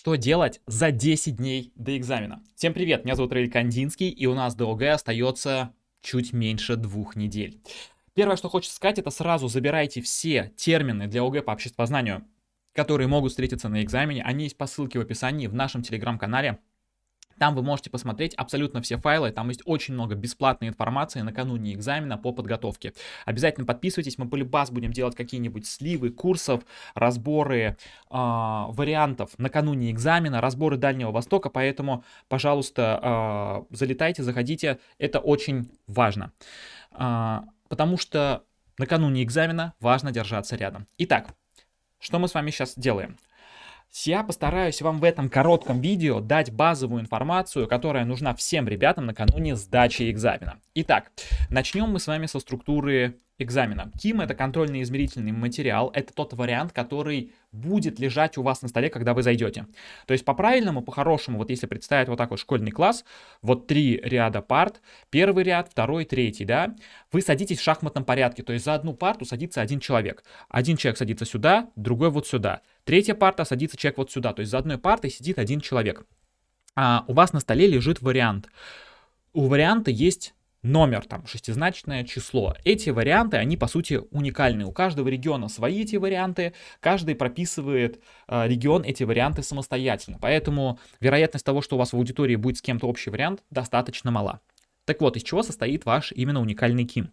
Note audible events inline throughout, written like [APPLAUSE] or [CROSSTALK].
Что делать за 10 дней до экзамена? Всем привет, меня зовут Равиль Кандинский, и у нас до ОГЭ остается чуть меньше двух недель. Первое, что хочется сказать, это сразу забирайте все термины для ОГЭ по обществознанию, которые могут встретиться на экзамене. Они есть по ссылке в описании в нашем телеграм-канале. Там вы можете посмотреть абсолютно все файлы, там есть очень много бесплатной информации накануне экзамена по подготовке. Обязательно подписывайтесь, мы по будем делать какие-нибудь сливы курсов, разборы э, вариантов накануне экзамена, разборы Дальнего Востока, поэтому, пожалуйста, э, залетайте, заходите, это очень важно. Э, потому что накануне экзамена важно держаться рядом. Итак, что мы с вами сейчас делаем? Я постараюсь вам в этом коротком видео дать базовую информацию, которая нужна всем ребятам накануне сдачи экзамена. Итак, начнем мы с вами со структуры экзамена. КИМ — это контрольный измерительный материал, это тот вариант, который будет лежать у вас на столе, когда вы зайдете. То есть по-правильному, по-хорошему, вот если представить вот такой вот школьный класс, вот три ряда парт, первый ряд, второй, третий, да, вы садитесь в шахматном порядке, то есть за одну парту садится один человек. Один человек садится сюда, другой вот сюда. Третья парта садится человек вот сюда, то есть за одной партой сидит один человек. А у вас на столе лежит вариант. У варианта есть номер, там, шестизначное число. Эти варианты, они, по сути, уникальны. У каждого региона свои эти варианты, каждый прописывает э, регион эти варианты самостоятельно. Поэтому вероятность того, что у вас в аудитории будет с кем-то общий вариант, достаточно мала. Так вот, из чего состоит ваш именно уникальный ким?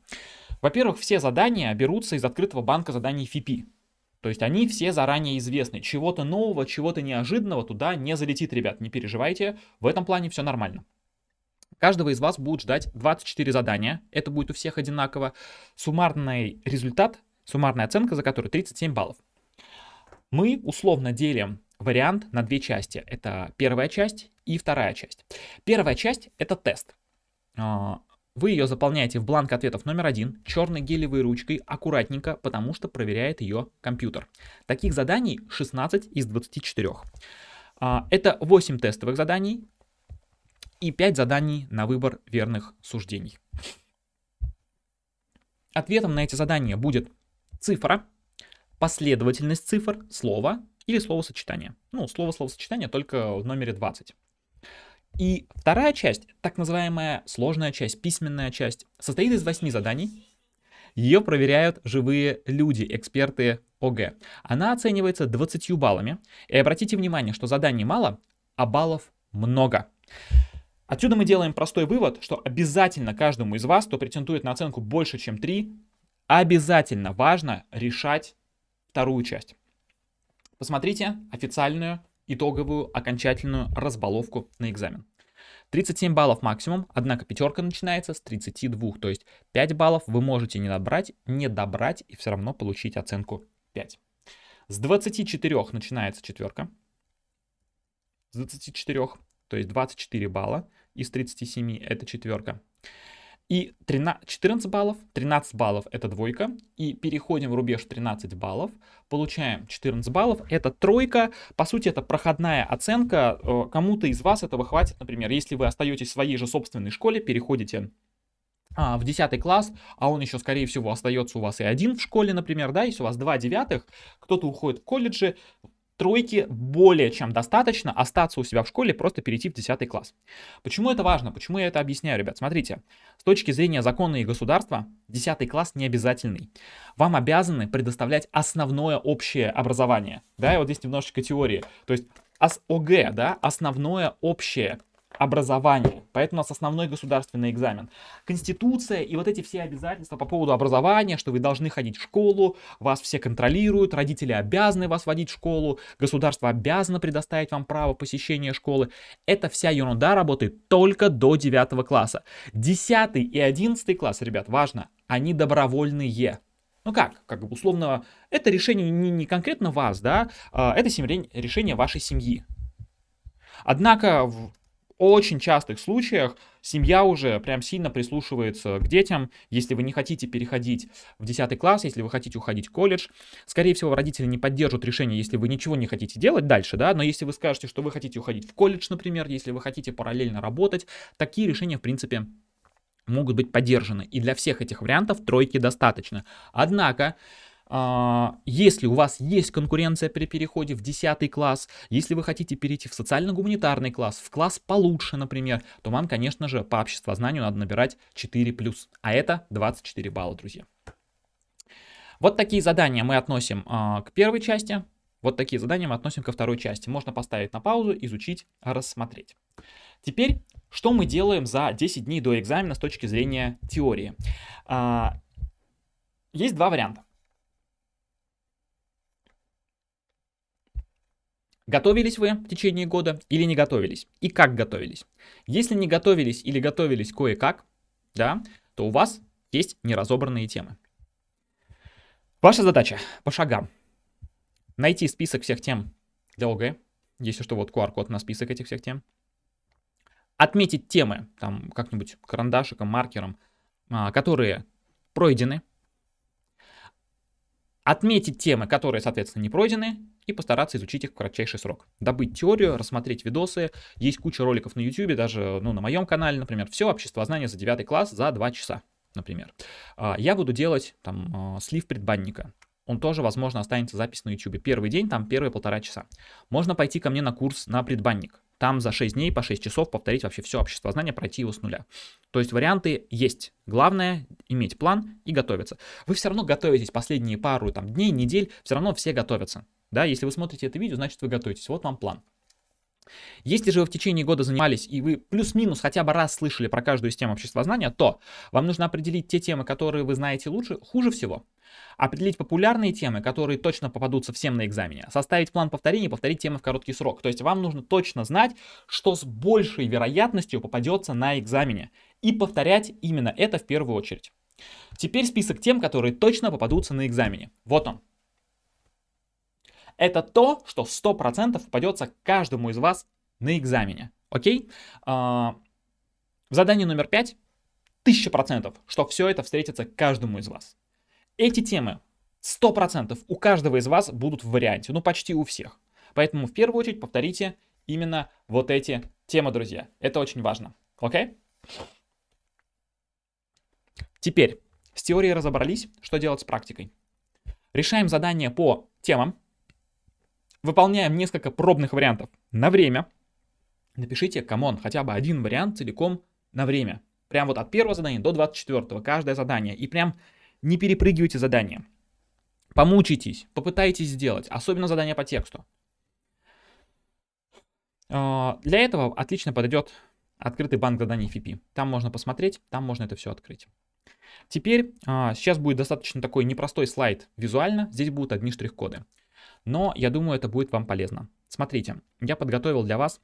Во-первых, все задания берутся из открытого банка заданий FIPI. То есть они все заранее известны. Чего-то нового, чего-то неожиданного туда не залетит, ребят, не переживайте. В этом плане все нормально. Каждого из вас будут ждать 24 задания. Это будет у всех одинаково. Суммарный результат, суммарная оценка, за которую 37 баллов. Мы условно делим вариант на две части. Это первая часть и вторая часть. Первая часть — это тест. А, вы ее заполняете в бланк ответов номер один черной гелевой ручкой аккуратненько, потому что проверяет ее компьютер. Таких заданий 16 из 24. А, это 8 тестовых заданий, и 5 заданий на выбор верных суждений. Ответом на эти задания будет цифра, последовательность цифр, слово или словосочетание. Ну, слово-словосочетание только в номере 20. И вторая часть, так называемая сложная часть, письменная часть, состоит из 8 заданий. Ее проверяют живые люди, эксперты ОГЭ. Она оценивается 20 баллами. И обратите внимание, что заданий мало, а баллов много. Отсюда мы делаем простой вывод, что обязательно каждому из вас, кто претендует на оценку больше, чем 3, обязательно важно решать вторую часть. Посмотрите официальную, итоговую, окончательную разбаловку на экзамен. 37 баллов максимум, однако пятерка начинается с 32, то есть 5 баллов вы можете не набрать, не добрать и все равно получить оценку 5. С 24 начинается четверка. С 24 то есть 24 балла из 37 это четверка. И 13, 14 баллов, 13 баллов это двойка. И переходим в рубеж 13 баллов, получаем 14 баллов, это тройка. По сути, это проходная оценка. Э, кому-то из вас этого хватит, например, если вы остаетесь в своей же собственной школе, переходите а, в 10 класс, а он еще, скорее всего, остается у вас и один в школе, например, да, если у вас два девятых, кто-то уходит в колледжи, тройки более чем достаточно остаться у себя в школе, просто перейти в 10 класс. Почему это важно? Почему я это объясняю, ребят? Смотрите, с точки зрения закона и государства, 10 класс не обязательный. Вам обязаны предоставлять основное общее образование. Да, и вот здесь немножечко теории. То есть ОГ, да, основное общее образование. Поэтому у нас основной государственный экзамен. Конституция и вот эти все обязательства по поводу образования, что вы должны ходить в школу, вас все контролируют, родители обязаны вас водить в школу, государство обязано предоставить вам право посещения школы. Это вся ерунда работает только до 9 класса. 10 и 11 класс, ребят, важно, они добровольные. Ну как, как бы условно, это решение не, не конкретно вас, да, а, это решение вашей семьи. Однако очень частых случаях семья уже прям сильно прислушивается к детям. Если вы не хотите переходить в 10 класс, если вы хотите уходить в колледж, скорее всего, родители не поддержат решение, если вы ничего не хотите делать дальше, да, но если вы скажете, что вы хотите уходить в колледж, например, если вы хотите параллельно работать, такие решения, в принципе, могут быть поддержаны. И для всех этих вариантов тройки достаточно. Однако, а, если у вас есть конкуренция при переходе в 10 класс, если вы хотите перейти в социально-гуманитарный класс, в класс получше, например, то вам, конечно же, по обществознанию надо набирать 4+, а это 24 балла, друзья. Вот такие задания мы относим а, к первой части, вот такие задания мы относим ко второй части. Можно поставить на паузу, изучить, рассмотреть. Теперь, что мы делаем за 10 дней до экзамена с точки зрения теории? А, есть два варианта. Готовились вы в течение года или не готовились? И как готовились? Если не готовились или готовились кое-как, да, то у вас есть неразобранные темы. Ваша задача по шагам. Найти список всех тем для ОГЭ. Если что, вот QR-код на список этих всех тем. Отметить темы, там, как-нибудь карандашиком, маркером, а, которые пройдены. Отметить темы, которые, соответственно, не пройдены, и постараться изучить их в кратчайший срок. Добыть теорию, рассмотреть видосы, есть куча роликов на YouTube, даже ну, на моем канале, например, все общество знания за 9 класс за 2 часа, например. А, я буду делать там а, слив предбанника, он тоже, возможно, останется запись на YouTube. Первый день, там первые полтора часа. Можно пойти ко мне на курс на предбанник. Там за 6 дней по 6 часов повторить вообще все общество знания, пройти его с нуля. То есть варианты есть. Главное иметь план и готовиться. Вы все равно готовитесь последние пару там, дней, недель, все равно все готовятся. Да, если вы смотрите это видео, значит вы готовитесь. Вот вам план. Если же вы в течение года занимались и вы плюс-минус хотя бы раз слышали про каждую из тем обществознания, то вам нужно определить те темы, которые вы знаете лучше, хуже всего. Определить популярные темы, которые точно попадутся всем на экзамене. Составить план повторения, повторить темы в короткий срок. То есть вам нужно точно знать, что с большей вероятностью попадется на экзамене. И повторять именно это в первую очередь. Теперь список тем, которые точно попадутся на экзамене. Вот он. Это то, что 100% попадется каждому из вас на экзамене. Окей? А, в задании номер 5 1000%, что все это встретится каждому из вас. Эти темы 100% у каждого из вас будут в варианте, ну почти у всех. Поэтому в первую очередь повторите именно вот эти темы, друзья. Это очень важно. Окей? Теперь с теорией разобрались, что делать с практикой. Решаем задание по темам, выполняем несколько пробных вариантов на время. Напишите, камон, хотя бы один вариант целиком на время. Прям вот от первого задания до 24, каждое задание. И прям не перепрыгивайте задания. Помучитесь, попытайтесь сделать, особенно задания по тексту. А, для этого отлично подойдет открытый банк заданий FIP. Там можно посмотреть, там можно это все открыть. Теперь а, сейчас будет достаточно такой непростой слайд визуально. Здесь будут одни штрих-коды но я думаю, это будет вам полезно. Смотрите, я подготовил для вас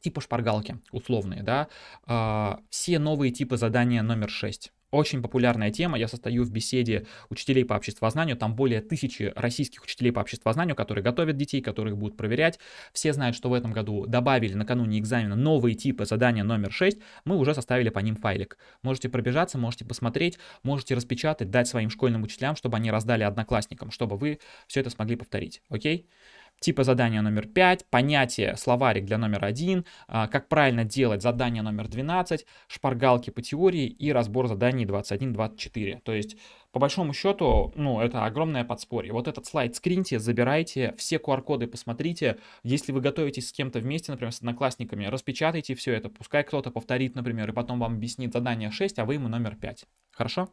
типа шпаргалки условные, да, а, все новые типы задания номер 6 очень популярная тема. Я состою в беседе учителей по обществознанию. Там более тысячи российских учителей по обществознанию, которые готовят детей, которых будут проверять. Все знают, что в этом году добавили накануне экзамена новые типы задания номер 6. Мы уже составили по ним файлик. Можете пробежаться, можете посмотреть, можете распечатать, дать своим школьным учителям, чтобы они раздали одноклассникам, чтобы вы все это смогли повторить. Окей? Okay? типа задания номер 5, понятие словарик для номер 1, а, как правильно делать задание номер 12, шпаргалки по теории и разбор заданий 21-24. То есть, по большому счету, ну, это огромное подспорье. Вот этот слайд скриньте, забирайте, все QR-коды посмотрите. Если вы готовитесь с кем-то вместе, например, с одноклассниками, распечатайте все это. Пускай кто-то повторит, например, и потом вам объяснит задание 6, а вы ему номер 5. Хорошо?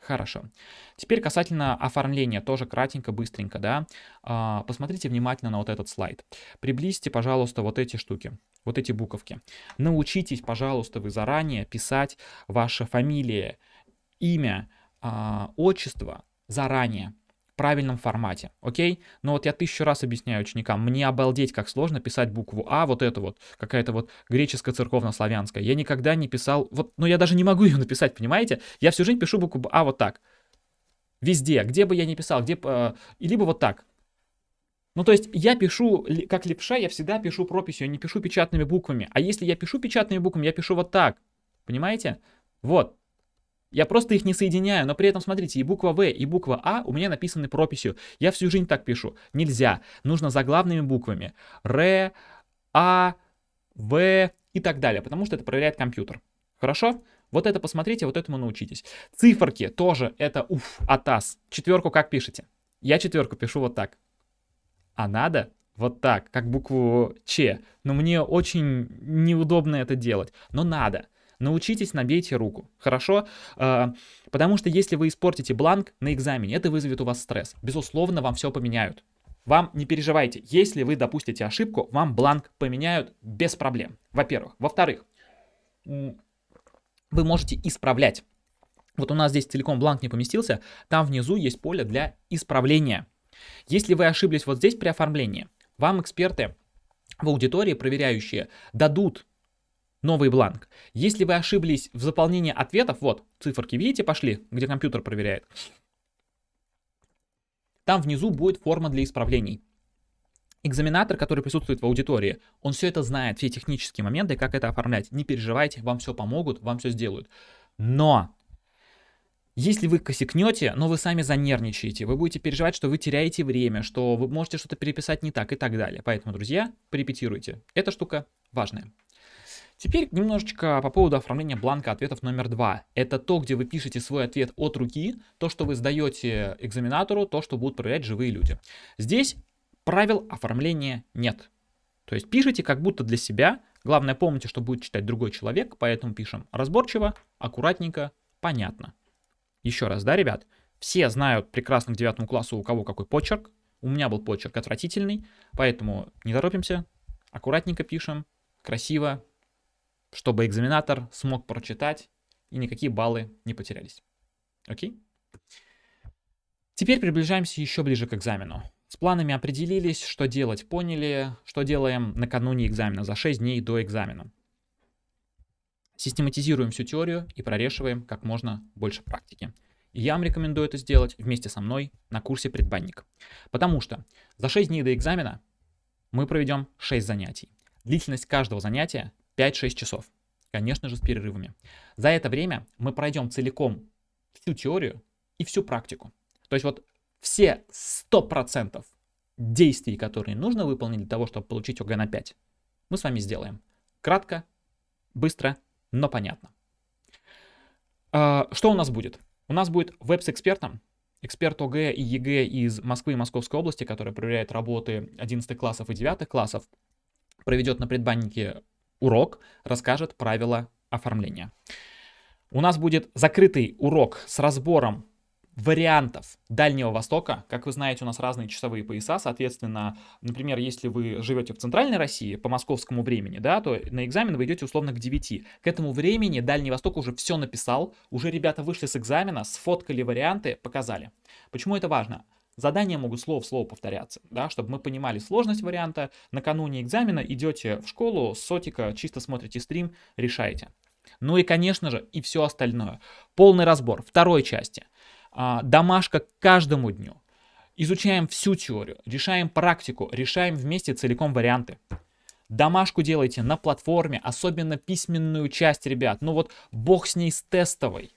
Хорошо. Теперь касательно оформления, тоже кратенько, быстренько, да. А, посмотрите внимательно на вот этот слайд. Приблизьте, пожалуйста, вот эти штуки, вот эти буковки. Научитесь, пожалуйста, вы заранее писать ваше фамилия, имя, а, отчество заранее правильном формате, окей? Но вот я тысячу раз объясняю ученикам, мне обалдеть, как сложно писать букву А, вот это вот, какая-то вот греческая церковно-славянская. Я никогда не писал, вот, Но ну, я даже не могу [LAUGHS] ее написать, понимаете? Я всю жизнь пишу букву А вот так. Везде, где бы я ни писал, где э, либо вот так. Ну, то есть я пишу, как лепша, я всегда пишу прописью, я не пишу печатными буквами. А если я пишу печатными буквами, я пишу вот так. Понимаете? Вот. Я просто их не соединяю, но при этом, смотрите, и буква В, и буква А у меня написаны прописью. Я всю жизнь так пишу. Нельзя. Нужно заглавными буквами. Р, А, В и так далее, потому что это проверяет компьютер. Хорошо? Вот это посмотрите, вот этому научитесь. Циферки тоже это уф, атас. Четверку как пишете? Я четверку пишу вот так. А надо вот так, как букву Ч. Но мне очень неудобно это делать. Но надо. Научитесь, набейте руку, хорошо? А, потому что если вы испортите бланк на экзамене, это вызовет у вас стресс. Безусловно, вам все поменяют. Вам не переживайте, если вы допустите ошибку, вам бланк поменяют без проблем. Во-первых. Во-вторых, вы можете исправлять. Вот у нас здесь целиком бланк не поместился, там внизу есть поле для исправления. Если вы ошиблись вот здесь при оформлении, вам эксперты в аудитории, проверяющие, дадут новый бланк. Если вы ошиблись в заполнении ответов, вот, циферки, видите, пошли, где компьютер проверяет. Там внизу будет форма для исправлений. Экзаменатор, который присутствует в аудитории, он все это знает, все технические моменты, как это оформлять. Не переживайте, вам все помогут, вам все сделают. Но если вы косякнете, но вы сами занервничаете, вы будете переживать, что вы теряете время, что вы можете что-то переписать не так и так далее. Поэтому, друзья, порепетируйте. Эта штука важная. Теперь немножечко по поводу оформления бланка ответов номер два. Это то, где вы пишете свой ответ от руки, то, что вы сдаете экзаменатору, то, что будут проверять живые люди. Здесь правил оформления нет. То есть пишите как будто для себя. Главное, помните, что будет читать другой человек, поэтому пишем разборчиво, аккуратненько, понятно. Еще раз, да, ребят? Все знают прекрасно к девятому классу, у кого какой почерк. У меня был почерк отвратительный, поэтому не торопимся, аккуратненько пишем, красиво, чтобы экзаменатор смог прочитать и никакие баллы не потерялись. Окей? Теперь приближаемся еще ближе к экзамену. С планами определились, что делать, поняли, что делаем накануне экзамена, за 6 дней до экзамена. Систематизируем всю теорию и прорешиваем как можно больше практики. И я вам рекомендую это сделать вместе со мной на курсе «Предбанник». Потому что за 6 дней до экзамена мы проведем 6 занятий. Длительность каждого занятия 5-6 часов, конечно же, с перерывами. За это время мы пройдем целиком всю теорию и всю практику. То есть вот все 100% действий, которые нужно выполнить для того, чтобы получить ОГЭ на 5, мы с вами сделаем. Кратко, быстро, но понятно. А, что у нас будет? У нас будет веб с экспертом, эксперт ОГЭ и ЕГЭ из Москвы и Московской области, который проверяет работы 11 классов и 9 классов, проведет на предбаннике урок расскажет правила оформления. У нас будет закрытый урок с разбором вариантов Дальнего Востока. Как вы знаете, у нас разные часовые пояса, соответственно, например, если вы живете в Центральной России по московскому времени, да, то на экзамен вы идете условно к 9. К этому времени Дальний Восток уже все написал, уже ребята вышли с экзамена, сфоткали варианты, показали. Почему это важно? Задания могут слово в слово повторяться, да, чтобы мы понимали сложность варианта. Накануне экзамена идете в школу, сотика, чисто смотрите стрим, решаете. Ну и, конечно же, и все остальное. Полный разбор второй части. А, домашка каждому дню. Изучаем всю теорию, решаем практику, решаем вместе целиком варианты. Домашку делайте на платформе, особенно письменную часть, ребят. Ну вот бог с ней с тестовой.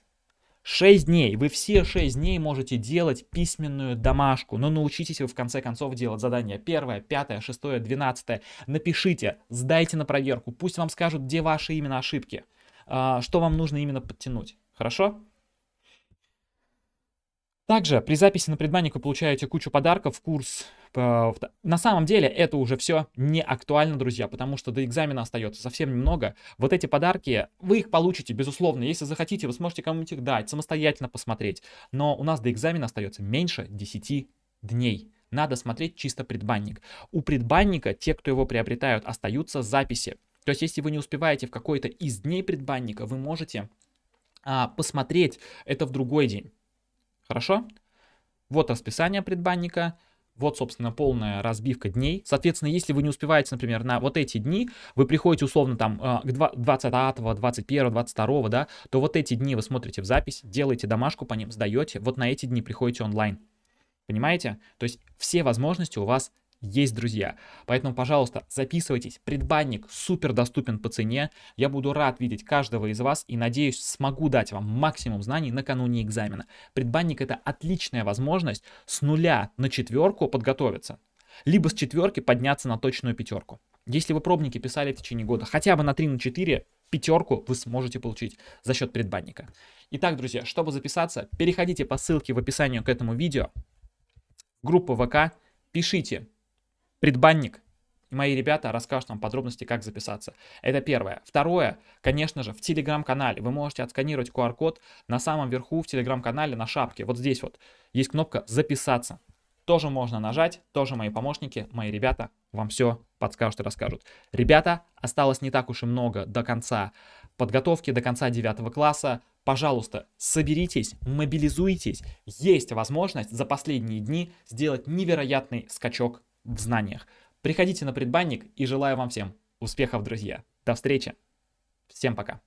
6 дней, вы все 6 дней можете делать письменную домашку, но научитесь вы в конце концов делать задания первое, пятое, шестое, двенадцатое. Напишите, сдайте на проверку, пусть вам скажут, где ваши именно ошибки, а, что вам нужно именно подтянуть. Хорошо? Также при записи на предбанник вы получаете кучу подарков, курс. Э, на самом деле это уже все не актуально, друзья, потому что до экзамена остается совсем немного. Вот эти подарки, вы их получите, безусловно. Если захотите, вы сможете кому-нибудь их дать, самостоятельно посмотреть. Но у нас до экзамена остается меньше 10 дней. Надо смотреть чисто предбанник. У предбанника те, кто его приобретают, остаются записи. То есть, если вы не успеваете в какой-то из дней предбанника, вы можете а, посмотреть это в другой день. Хорошо? Вот расписание предбанника. Вот, собственно, полная разбивка дней. Соответственно, если вы не успеваете, например, на вот эти дни, вы приходите условно там а, к 20, 21, 22, да, то вот эти дни вы смотрите в запись, делаете домашку по ним, сдаете, вот на эти дни приходите онлайн. Понимаете? То есть все возможности у вас есть друзья. Поэтому, пожалуйста, записывайтесь. Предбанник супер доступен по цене. Я буду рад видеть каждого из вас и, надеюсь, смогу дать вам максимум знаний накануне экзамена. Предбанник — это отличная возможность с нуля на четверку подготовиться. Либо с четверки подняться на точную пятерку. Если вы пробники писали в течение года хотя бы на 3-4, на пятерку вы сможете получить за счет предбанника. Итак, друзья, чтобы записаться, переходите по ссылке в описании к этому видео, группа ВК, пишите предбанник. И мои ребята расскажут вам подробности, как записаться. Это первое. Второе, конечно же, в телеграм-канале вы можете отсканировать QR-код на самом верху в телеграм-канале на шапке. Вот здесь вот есть кнопка «Записаться». Тоже можно нажать, тоже мои помощники, мои ребята вам все подскажут и расскажут. Ребята, осталось не так уж и много до конца подготовки, до конца 9 класса пожалуйста, соберитесь, мобилизуйтесь. Есть возможность за последние дни сделать невероятный скачок в знаниях. Приходите на предбанник и желаю вам всем успехов, друзья. До встречи. Всем пока.